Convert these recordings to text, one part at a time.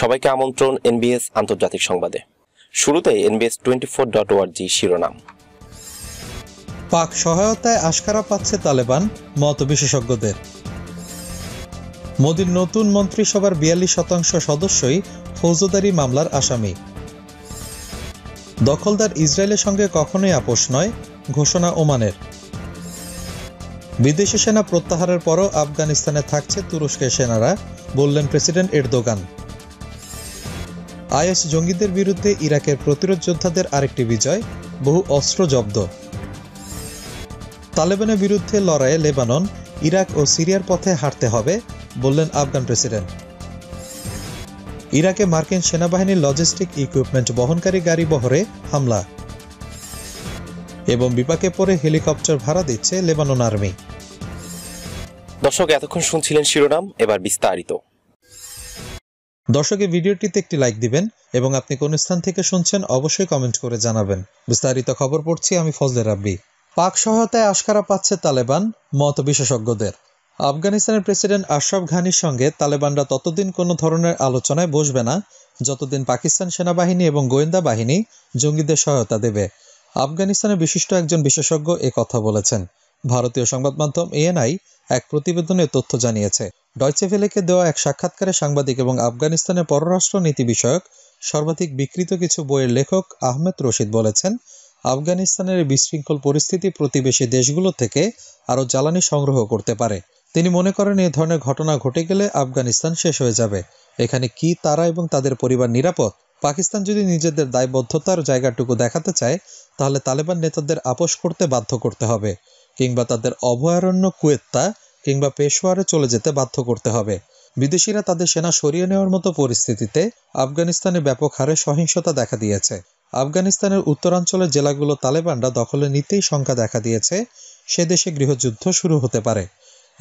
সবাইকে আমন্ত্রণ এনবিএস আন্তর্জাতিক সংবাদে শুরুতে এনবিএস টোয়েন্টি ফোর ডট ওয়ার্জি শিরোনাম পাক সহায়তায় আশকারা পাচ্ছে তালেবান মত বিশেষজ্ঞদের মোদীর নতুন মন্ত্রিসভার বিয়াল্লিশ শতাংশ সদস্যই ফৌজদারি মামলার আসামি দখলদার ইসরায়েলের সঙ্গে কখনোই আপোষ নয় ঘোষণা ওমানের বিদেশি সেনা প্রত্যাহারের পরও আফগানিস্তানে থাকছে তুরস্কের সেনারা বললেন প্রেসিডেন্ট এরদোগান আইএস জঙ্গিদের বিরুদ্ধে ইরাকের প্রতিরোধ যোদ্ধাদের আরেকটি বিজয় বহু অস্ত্র জব্দ তালেবানের বিরুদ্ধে লড়াইয়ে লেবানন ইরাক ও সিরিয়ার পথে হারতে হবে বললেন আফগান প্রেসিডেন্ট ইরাকে মার্কিন সেনাবাহিনীর লজিস্টিক ইকুইপমেন্ট বহনকারী গাড়ি বহরে হামলা এবং বিপাকে পড়ে হেলিকপ্টার ভাড়া দিচ্ছে লেবানন আর্মি দর্শক এতক্ষণ শুনছিলেন শিরোনাম এবার বিস্তারিত দর্শকে ভিডিওটিতে একটি লাইক দিবেন এবং আপনি কোন স্থান থেকে শুনছেন অবশ্যই কমেন্ট করে জানাবেন বিস্তারিত খবর পড়ছি আমি ফজলে রাব্বি পাক সহায়তায় আশকারা পাচ্ছে তালেবান মত বিশেষজ্ঞদের আফগানিস্তানের প্রেসিডেন্ট আশরাফ ঘানির সঙ্গে তালেবানরা ততদিন কোনো ধরনের আলোচনায় বসবে না যতদিন পাকিস্তান সেনাবাহিনী এবং গোয়েন্দা বাহিনী জঙ্গিদের সহায়তা দেবে আফগানিস্তানের বিশিষ্ট একজন বিশেষজ্ঞ এ কথা বলেছেন ভারতীয় সংবাদ মাধ্যম এএনআই এক প্রতিবেদনে তথ্য জানিয়েছে ডয়চেভেলেকে দেওয়া এক সাক্ষাৎকারে সাংবাদিক এবং আফগানিস্তানের পররাষ্ট্র নীতি বিষয়ক সর্বাধিক বিকৃত কিছু বইয়ের লেখক আহমেদ রশিদ বলেছেন আফগানিস্তানের বিশৃঙ্খল পরিস্থিতি প্রতিবেশী দেশগুলো থেকে আরও জ্বালানি সংগ্রহ করতে পারে তিনি মনে করেন এ ধরনের ঘটনা ঘটে গেলে আফগানিস্তান শেষ হয়ে যাবে এখানে কি তারা এবং তাদের পরিবার নিরাপদ পাকিস্তান যদি নিজেদের দায়বদ্ধতার জায়গাটুকু দেখাতে চায় তাহলে তালেবান নেতাদের আপোষ করতে বাধ্য করতে হবে কিংবা তাদের অভয়ারণ্য কুয়েত্তা কিংবা পেশোয়ারে চলে যেতে বাধ্য করতে হবে বিদেশিরা তাদের সেনা সরিয়ে নেওয়ার মতো পরিস্থিতিতে আফগানিস্তানে ব্যাপক হারে সহিংসতা দেখা দিয়েছে আফগানিস্তানের উত্তরাঞ্চলের জেলাগুলো তালেবানরা দখলে নিতেই শঙ্কা দেখা দিয়েছে সে দেশে গৃহযুদ্ধ শুরু হতে পারে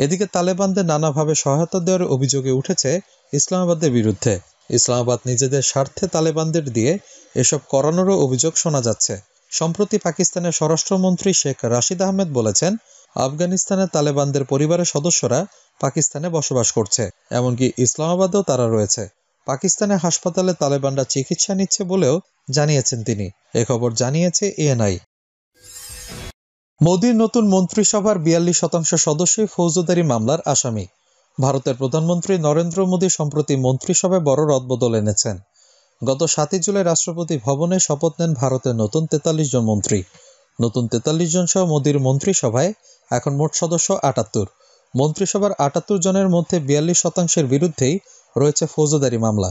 এদিকে তালেবানদের নানাভাবে সহায়তা দেওয়ার অভিযোগে উঠেছে ইসলামাবাদের বিরুদ্ধে ইসলামাবাদ নিজেদের স্বার্থে তালেবানদের দিয়ে এসব করানোরও অভিযোগ শোনা যাচ্ছে সম্প্রতি পাকিস্তানের স্বরাষ্ট্রমন্ত্রী শেখ রাশিদ আহমেদ বলেছেন আফগানিস্তানে তালেবানদের পরিবারের সদস্যরা পাকিস্তানে বসবাস করছে এমনকি ইসলামাবাদেও তারা রয়েছে পাকিস্তানে হাসপাতালে তালেবানরা চিকিৎসা নিচ্ছে বলেও জানিয়েছেন তিনি এ খবর জানিয়েছে এএনআই মোদীর নতুন মন্ত্রিসভার বিয়াল্লিশ শতাংশ সদস্যই ফৌজদারি মামলার আসামি ভারতের প্রধানমন্ত্রী নরেন্দ্র মোদী সম্প্রতি মন্ত্রিসভায় বড় রদবদল এনেছেন গত সাতই জুলাই রাষ্ট্রপতি ভবনে শপথ নেন ভারতের নতুন তেতাল্লিশ জন মন্ত্রী নতুন তেতাল্লিশ জন সহ মোদীর মন্ত্রিসভায় এখন মোট সদস্য আটাত্তর মন্ত্রিসভার আটাত্তর জনের মধ্যে বিয়াল্লিশ শতাংশের বিরুদ্ধেই রয়েছে ফৌজদারি মামলা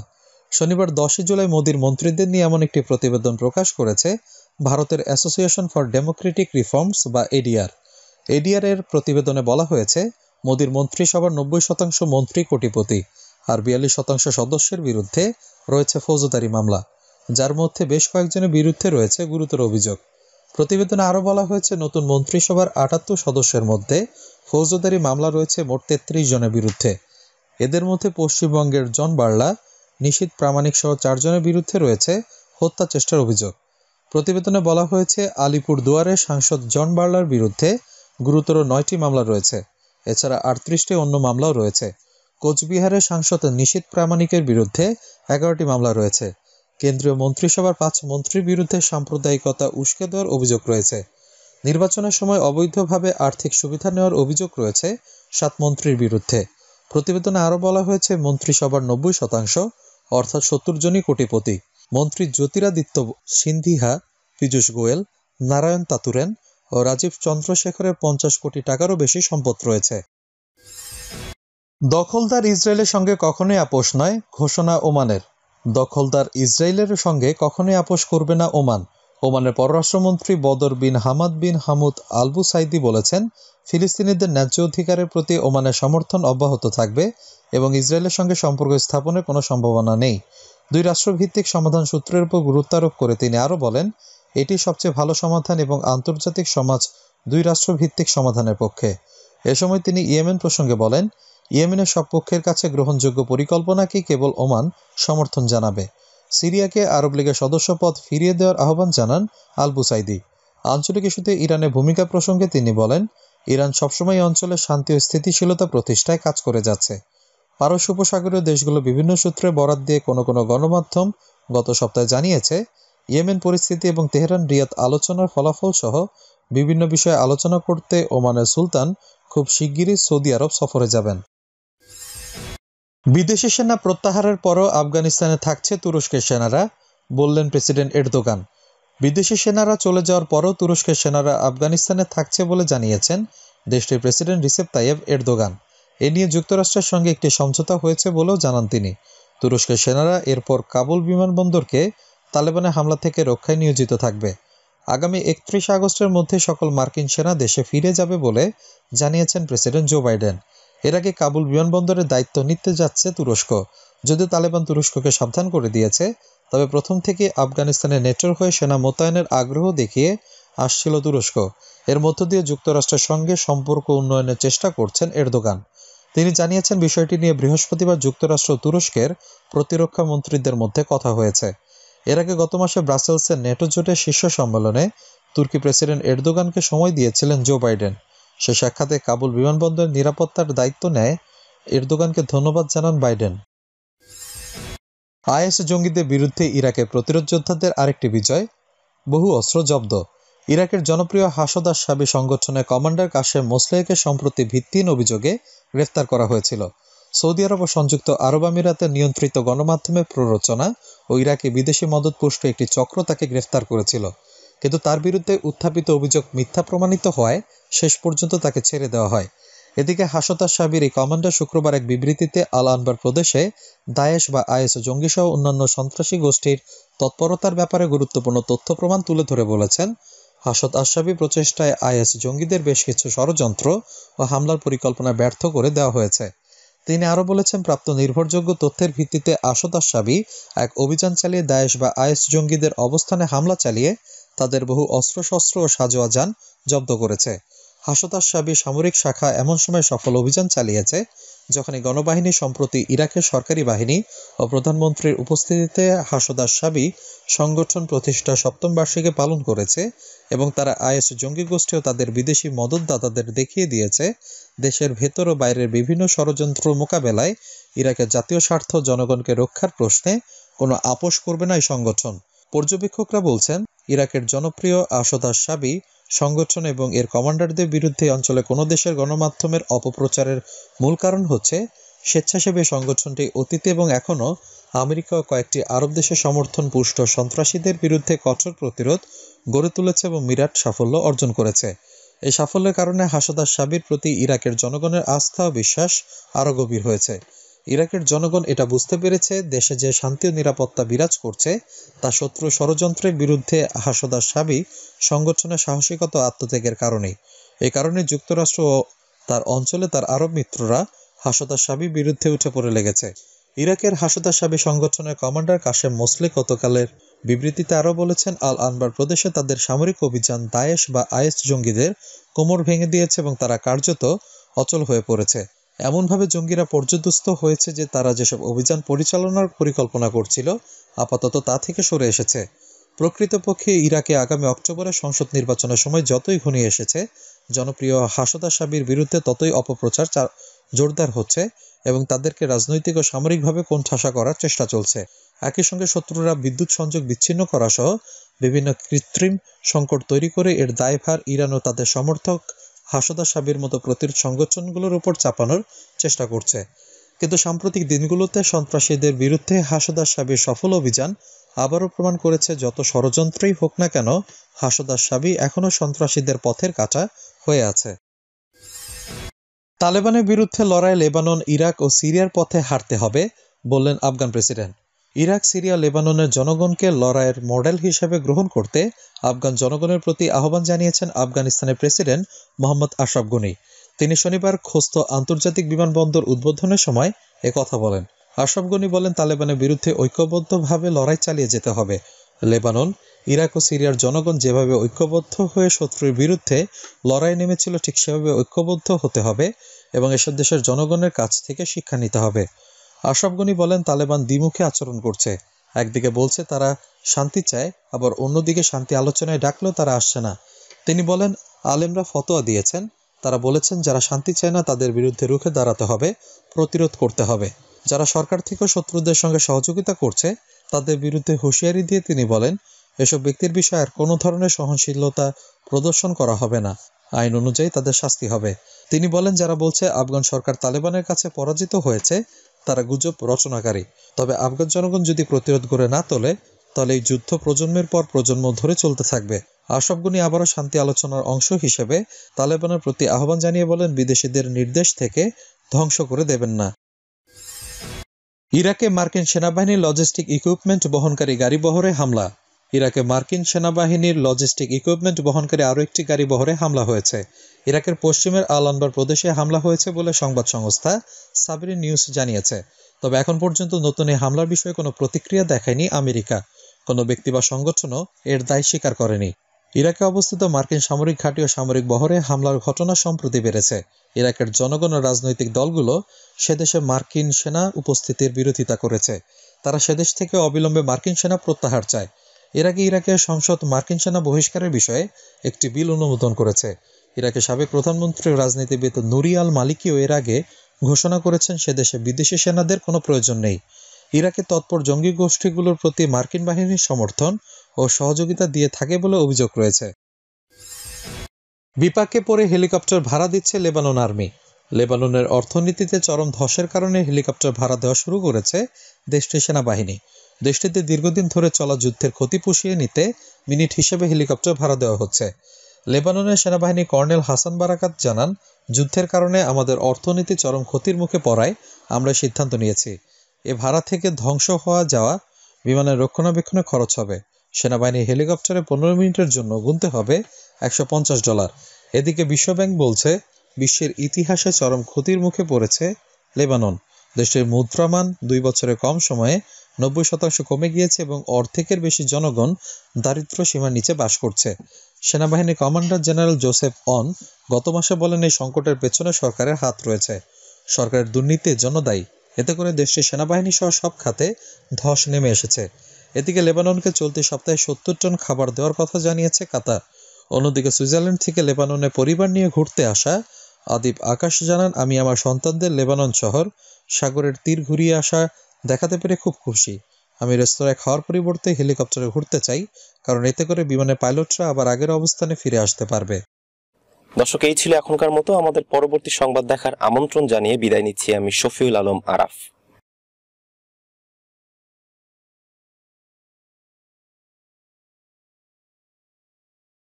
শনিবার দশই জুলাই মোদীর মন্ত্রীদের নিয়ে এমন একটি প্রতিবেদন প্রকাশ করেছে ভারতের অ্যাসোসিয়েশন ফর ডেমোক্রেটিক রিফর্মস বা এডিআর এডিআর এর প্রতিবেদনে বলা হয়েছে মোদীর মন্ত্রিসভার নব্বই শতাংশ মন্ত্রী কোটিপতি আর বিয়াল্লিশ শতাংশ সদস্যের বিরুদ্ধে রয়েছে ফৌজদারি মামলা যার মধ্যে বেশ কয়েকজনের বিরুদ্ধে রয়েছে গুরুতর অভিযোগ প্রতিবেদনে আরও বলা হয়েছে নতুন মন্ত্রিসভার আটাত্তর সদস্যের মধ্যে ফৌজদারি মামলা রয়েছে মোট তেত্রিশ জনের বিরুদ্ধে এদের মধ্যে পশ্চিমবঙ্গের জন বার্লা নিষিদ্ধ প্রামাণিক সহ চারজনের বিরুদ্ধে রয়েছে হত্যা চেষ্টার অভিযোগ প্রতিবেদনে বলা হয়েছে আলিপুর দুয়ারে সাংসদ জন বার্লার বিরুদ্ধে গুরুতর নয়টি মামলা রয়েছে এছাড়া আটত্রিশটি অন্য মামলাও রয়েছে কোচবিহারের সাংসদ নিষিদ্ধ প্রামাণিকের বিরুদ্ধে এগারোটি মামলা রয়েছে কেন্দ্রীয় মন্ত্রিসভার পাঁচ মন্ত্রীর বিরুদ্ধে সাম্প্রদায়িকতা উস্কে দেওয়ার অভিযোগ রয়েছে নির্বাচনের সময় অবৈধভাবে আর্থিক সুবিধা নেওয়ার অভিযোগ রয়েছে সাত মন্ত্রীর বিরুদ্ধে প্রতিবেদনে আরও বলা হয়েছে মন্ত্রিসভার নব্বই শতাংশ অর্থাৎ সত্তর জনই কোটিপতি মন্ত্রী জ্যোতিরাদিত্য সিন্ধিহা পীযূষ গোয়েল নারায়ণ তাতুরেন ও রাজীব চন্দ্রশেখরের পঞ্চাশ কোটি টাকারও বেশি সম্পদ রয়েছে দখলদার ইসরায়েলের সঙ্গে কখনোই আপোষ নয় ঘোষণা ওমানের দখলদার ইসরায়েলের সঙ্গে কখনোই আপোষ করবে না ওমান ওমানের পররাষ্ট্রমন্ত্রী Badr bin Hamad bin Hamoud Albusaidi বলেছেন ফিলিস্তিনিদের ন্যায্য অধিকারের প্রতি ওমানের সমর্থন অব্যাহত থাকবে এবং ইসরায়েলের সঙ্গে সম্পর্ক স্থাপনের কোনো সম্ভাবনা নেই দুই রাষ্ট্রভিত্তিক সমাধান সূত্রের উপর গুরুত্ব আরোপ করে তিনি আরও বলেন এটি সবচেয়ে ভালো সমাধান এবং আন্তর্জাতিক সমাজ দুই রাষ্ট্রভিত্তিক সমাধানের পক্ষে এ সময় তিনি ইয়েমেন প্রসঙ্গে বলেন ইয়েমেনের সব পক্ষের কাছে গ্রহণযোগ্য পরিকল্পনাকে কেবল ওমান সমর্থন জানাবে সিরিয়াকে আরব লীগের সদস্যপদ ফিরিয়ে দেওয়ার আহ্বান জানান আল বুসাইদি আঞ্চলিক ইস্যুতে ইরানের ভূমিকা প্রসঙ্গে তিনি বলেন ইরান সবসময় অঞ্চলে শান্তি ও স্থিতিশীলতা প্রতিষ্ঠায় কাজ করে যাচ্ছে পারস্য উপসাগরীয় দেশগুলো বিভিন্ন সূত্রে বরাদ দিয়ে কোনো কোনো গণমাধ্যম গত সপ্তাহে জানিয়েছে ইয়েমেন পরিস্থিতি এবং তেহরান রিয়াদ আলোচনার ফলাফল সহ বিভিন্ন বিষয়ে আলোচনা করতে ওমানের সুলতান খুব শিগগিরই সৌদি আরব সফরে যাবেন বিদেশি সেনা প্রত্যাহারের পরও আফগানিস্তানে থাকছে তুরস্কের সেনারা বললেন প্রেসিডেন্ট এরদোগান বিদেশি সেনারা চলে যাওয়ার পরও তুরস্কের সেনারা আফগানিস্তানে থাকছে বলে জানিয়েছেন দেশটির প্রেসিডেন্ট রিসেপ তাইয়েব এরদোগান এ নিয়ে যুক্তরাষ্ট্রের সঙ্গে একটি সমঝোতা হয়েছে বলেও জানান তিনি তুরস্কের সেনারা এরপর কাবুল বিমানবন্দরকে তালেবানের হামলা থেকে রক্ষায় নিয়োজিত থাকবে আগামী একত্রিশ আগস্টের মধ্যে সকল মার্কিন সেনা দেশে ফিরে যাবে বলে জানিয়েছেন প্রেসিডেন্ট জো বাইডেন এর আগে কাবুল বিমানবন্দরের দায়িত্ব নিতে যাচ্ছে তুরস্ক যদিও তালেবান তুরস্ককে সাবধান করে দিয়েছে তবে প্রথম থেকে আফগানিস্তানে নেটোর হয়ে সেনা মোতায়েনের আগ্রহ দেখিয়ে আসছিল তুরস্ক এর মধ্য দিয়ে যুক্তরাষ্ট্রের সঙ্গে সম্পর্ক উন্নয়নের চেষ্টা করছেন এরদোগান তিনি জানিয়েছেন বিষয়টি নিয়ে বৃহস্পতিবার যুক্তরাষ্ট্র তুরস্কের প্রতিরক্ষা মন্ত্রীদের মধ্যে কথা হয়েছে এর আগে গত মাসে ব্রাসেলসের নেটো জোটের শীর্ষ সম্মেলনে তুর্কি প্রেসিডেন্ট এরদোগানকে সময় দিয়েছিলেন জো বাইডেন সে সাক্ষাতে কাবুল বিমানবন্দরের নিরাপত্তার দায়িত্ব নেয় এরদোগানকে ধন্যবাদ জানান বাইডেন আইএস জঙ্গিদের বিরুদ্ধে ইরাকের প্রতিরোধ যোদ্ধাদের আরেকটি বিজয় বহু অস্ত্র জব্দ ইরাকের জনপ্রিয় হাসদাস সাবি সংগঠনের কমান্ডার কাশেম মোসলেহকে সম্প্রতি ভিত্তিহীন অভিযোগে গ্রেফতার করা হয়েছিল সৌদি আরব ও সংযুক্ত আরব আমিরাতের নিয়ন্ত্রিত গণমাধ্যমে প্ররোচনা ও ইরাকে বিদেশি মদত পুষ্ট একটি চক্র তাকে গ্রেফতার করেছিল কিন্তু তার বিরুদ্ধে উত্থাপিত অভিযোগ মিথ্যা প্রমাণিত হওয়ায় শেষ পর্যন্ত তাকে ছেড়ে দেওয়া হয় এদিকে হাসতা সাবির এই কমান্ডার শুক্রবার এক বিবৃতিতে আল আনবার প্রদেশে দায়েশ বা আইএস সহ অন্যান্য সন্ত্রাসী গোষ্ঠীর তৎপরতার ব্যাপারে গুরুত্বপূর্ণ তথ্য প্রমাণ তুলে ধরে বলেছেন হাসত আশাবি প্রচেষ্টায় আইএস জঙ্গিদের বেশ কিছু ষড়যন্ত্র ও হামলার পরিকল্পনা ব্যর্থ করে দেওয়া হয়েছে তিনি আরও বলেছেন প্রাপ্ত নির্ভরযোগ্য তথ্যের ভিত্তিতে আসত আশাবি এক অভিযান চালিয়ে দায়েশ বা আইএস জঙ্গিদের অবস্থানে হামলা চালিয়ে তাদের বহু অস্ত্রশস্ত্র ও সাজোয়া যান জব্দ করেছে হাসতাসাবি সামরিক শাখা এমন সময় সফল অভিযান চালিয়েছে যখন গণবাহিনী সম্প্রতি ইরাকের সরকারি বাহিনী ও প্রধানমন্ত্রীর উপস্থিতিতে হাসদাসাবি সংগঠন প্রতিষ্ঠা সপ্তম বার্ষিকী পালন করেছে এবং তারা আইএস জঙ্গি গোষ্ঠীও তাদের বিদেশি মদতদাতাদের দেখিয়ে দিয়েছে দেশের ভেতর ও বাইরের বিভিন্ন ষড়যন্ত্র মোকাবেলায় ইরাকের জাতীয় স্বার্থ জনগণকে রক্ষার প্রশ্নে কোনো আপোষ করবে না এই সংগঠন পর্যবেক্ষকরা বলছেন ইরাকের জনপ্রিয় আসদাস সাবি সংগঠন এবং এর কমান্ডারদের বিরুদ্ধে অঞ্চলে কোনো দেশের গণমাধ্যমের অপপ্রচারের মূল কারণ হচ্ছে স্বেচ্ছাসেবী সংগঠনটি অতীতে এবং এখনও আমেরিকা কয়েকটি আরব দেশের সমর্থন পুষ্ট সন্ত্রাসীদের বিরুদ্ধে কঠোর প্রতিরোধ গড়ে তুলেছে এবং বিরাট সাফল্য অর্জন করেছে এই সাফল্যের কারণে হাসদার সাবির প্রতি ইরাকের জনগণের আস্থা ও বিশ্বাস আরও গভীর হয়েছে ইরাকের জনগণ এটা বুঝতে পেরেছে দেশে যে শান্তি ও নিরাপত্তা বিরাজ করছে তা শত্রু ষড়যন্ত্রের বিরুদ্ধে হাসদার সাবি সংগঠনের সাহসিকতা আত্মত্যাগের কারণেই এ কারণে যুক্তরাষ্ট্র ও তার অঞ্চলে তার আরব মিত্ররা হাসদার সাবি বিরুদ্ধে উঠে পড়ে লেগেছে ইরাকের হাসদার সাবি সংগঠনের কমান্ডার কাশেম মোসলে গতকালের বিবৃতিতে আরও বলেছেন আল আনবার প্রদেশে তাদের সামরিক অভিযান দায়েশ বা আয়েস জঙ্গিদের কোমর ভেঙে দিয়েছে এবং তারা কার্যত অচল হয়ে পড়েছে এমনভাবে জঙ্গিরা পর্যদস্ত হয়েছে যে তারা যেসব অভিযান পরিচালনার পরিকল্পনা করছিল আপাতত তা থেকে সরে এসেছে প্রকৃতপক্ষে ইরাকে আগামী অক্টোবরে সংসদ নির্বাচনের সময় যতই ঘনিয়ে এসেছে জনপ্রিয় হাসদা সাবির বিরুদ্ধে ততই অপপ্রচার জোরদার হচ্ছে এবং তাদেরকে রাজনৈতিক ও সামরিকভাবে কোণঠাসা করার চেষ্টা চলছে একই সঙ্গে শত্রুরা বিদ্যুৎ সংযোগ বিচ্ছিন্ন করা সহ বিভিন্ন কৃত্রিম সংকট তৈরি করে এর দায়ভার ইরান ও তাদের সমর্থক হাসদা সাবির মতো প্রতির সংগঠনগুলোর উপর চাপানোর চেষ্টা করছে কিন্তু সাম্প্রতিক দিনগুলোতে সন্ত্রাসীদের বিরুদ্ধে হাসদা সাবির সফল অভিযান আবারও প্রমাণ করেছে যত ষড়যন্ত্রই হোক না কেন হাসদা সাবি এখনও সন্ত্রাসীদের পথের কাটা হয়ে আছে তালেবানের বিরুদ্ধে লড়াই লেবানন ইরাক ও সিরিয়ার পথে হারতে হবে বললেন আফগান প্রেসিডেন্ট ইরাক সিরিয়া লেবাননের জনগণকে লড়াইয়ের মডেল হিসেবে গ্রহণ করতে আফগান জনগণের প্রতি আহ্বান জানিয়েছেন আফগানিস্তানের প্রেসিডেন্ট মোহাম্মদ আশরাফ গনি তিনি শনিবার খোস্ত আন্তর্জাতিক বিমানবন্দর উদ্বোধনের সময় কথা বলেন আশরাফ গনি বলেন তালেবানের বিরুদ্ধে ঐক্যবদ্ধভাবে লড়াই চালিয়ে যেতে হবে লেবানন ইরাক ও সিরিয়ার জনগণ যেভাবে ঐক্যবদ্ধ হয়ে শত্রুর বিরুদ্ধে লড়াই নেমেছিল ঠিক সেভাবে ঐক্যবদ্ধ হতে হবে এবং এসব দেশের জনগণের কাছ থেকে শিক্ষা নিতে হবে আশরাফ গনি বলেন তালেবান দ্বিমুখী আচরণ করছে একদিকে বলছে তারা শান্তি চায় আবার অন্যদিকে শান্তি আলোচনায় ডাকলেও তারা আসছে না তিনি বলেন আলেমরা ফতোয়া দিয়েছেন তারা বলেছেন যারা শান্তি চায় না তাদের বিরুদ্ধে রুখে দাঁড়াতে হবে প্রতিরোধ করতে হবে যারা সরকার থেকে শত্রুদের সঙ্গে সহযোগিতা করছে তাদের বিরুদ্ধে হুঁশিয়ারি দিয়ে তিনি বলেন এসব ব্যক্তির বিষয়ে আর কোনো ধরনের সহনশীলতা প্রদর্শন করা হবে না আইন অনুযায়ী তাদের শাস্তি হবে তিনি বলেন যারা বলছে আফগান সরকার তালেবানের কাছে পরাজিত হয়েছে তারা গুজব রচনাকারী তবে আফগান জনগণ যদি প্রতিরোধ করে না তোলে তাহলে এই যুদ্ধ প্রজন্মের পর প্রজন্ম ধরে চলতে থাকবে আশরাফ গনি আবারও শান্তি আলোচনার অংশ হিসেবে তালেবানের প্রতি আহ্বান জানিয়ে বলেন বিদেশিদের নির্দেশ থেকে ধ্বংস করে দেবেন না ইরাকে মার্কিন সেনাবাহিনীর লজিস্টিক ইকুইপমেন্ট বহনকারী গাড়িবহরে হামলা ইরাকে মার্কিন সেনাবাহিনীর লজিস্টিক ইকুইপমেন্ট বহনকারী আরও একটি গাড়ি বহরে হামলা হয়েছে ইরাকের পশ্চিমের আল আনবার প্রদেশে হামলা হয়েছে বলে সংবাদ সংস্থা সাবরি নিউজ জানিয়েছে তবে এখন পর্যন্ত নতুন এই হামলার বিষয়ে কোনো প্রতিক্রিয়া দেখায়নি আমেরিকা কোনো ব্যক্তি বা সংগঠনও এর দায় স্বীকার করেনি ইরাকে অবস্থিত মার্কিন সামরিক ঘাঁটি ও সামরিক বহরে হামলার ঘটনা সম্প্রতি বেড়েছে ইরাকের জনগণ ও রাজনৈতিক দলগুলো সেদেশে মার্কিন সেনা উপস্থিতির বিরোধিতা করেছে তারা সেদেশ থেকে অবিলম্বে মার্কিন সেনা প্রত্যাহার চায় এর আগে ইরাকের সংসদ মার্কিন সেনা বহিষ্কারের বিষয়ে একটি বিল অনুমোদন করেছে ইরাকের সাবেক প্রধানমন্ত্রী রাজনীতিবিদ নুরি আল মালিকিও এর আগে ঘোষণা করেছেন সে দেশে বিদেশি সেনাদের কোনো প্রয়োজন নেই ইরাকে তৎপর জঙ্গি গোষ্ঠীগুলোর প্রতি মার্কিন বাহিনীর সমর্থন ও সহযোগিতা দিয়ে থাকে বলে অভিযোগ রয়েছে বিপাকে পড়ে হেলিকপ্টার ভাড়া দিচ্ছে লেবানন আর্মি লেবাননের অর্থনীতিতে চরম ধসের কারণে হেলিকপ্টার ভাড়া দেওয়া শুরু করেছে দেশটির সেনাবাহিনী দেশটিতে দীর্ঘদিন ধরে চলা যুদ্ধের ক্ষতি পুষিয়ে নিতে মিনিট হিসেবে হেলিকপ্টার ভাড়া দেওয়া হচ্ছে লেবাননের সেনাবাহিনী কর্নেল হাসান বারাকাত জানান যুদ্ধের কারণে আমাদের অর্থনীতি চরম ক্ষতির মুখে পড়ায় আমরা সিদ্ধান্ত নিয়েছি এ ভাড়া থেকে ধ্বংস হওয়া যাওয়া বিমানের রক্ষণাবেক্ষণে খরচ হবে সেনাবাহিনী হেলিকপ্টারে পনেরো মিনিটের জন্য গুনতে হবে একশো ডলার এদিকে বিশ্বব্যাংক বলছে বিশ্বের ইতিহাসে চরম ক্ষতির মুখে পড়েছে লেবানন দেশের মুদ্রামান দুই বছরে কম সময়ে নব্বই শতাংশ কমে গিয়েছে এবং অর্ধেকের বেশি জনগণ দারিদ্র সীমার নিচে বাস করছে সেনাবাহিনী কমান্ডার জেনারেল জোসেফ অন গত মাসে বলেন এই সংকটের পেছনে সরকারের হাত রয়েছে সরকারের দুর্নীতির জন্য দায়ী এতে করে দেশটির সেনাবাহিনী সহ সব খাতে ধস নেমে এসেছে এদিকে লেবাননকে চলতি সপ্তাহে সত্তর টন খাবার দেওয়ার কথা জানিয়েছে কাতার অন্যদিকে সুইজারল্যান্ড থেকে লেবাননে পরিবার নিয়ে ঘুরতে আসা আদিব আকাশ জানান আমি আমার সন্তানদের লেবানন শহর সাগরের তীর ঘুরিয়ে আসা দেখাতে পেরে খুব খুশি আমি রেস্তোরাঁয় খাওয়ার পরিবর্তে হেলিকপ্টারে ঘুরতে চাই কারণ এতে করে বিমানের পাইলটরা আবার আগের অবস্থানে ফিরে আসতে পারবে দর্শক এই ছিল এখনকার মতো আমাদের পরবর্তী সংবাদ দেখার আমন্ত্রণ জানিয়ে বিদায় নিচ্ছি আমি শফিউল আলম আরাফ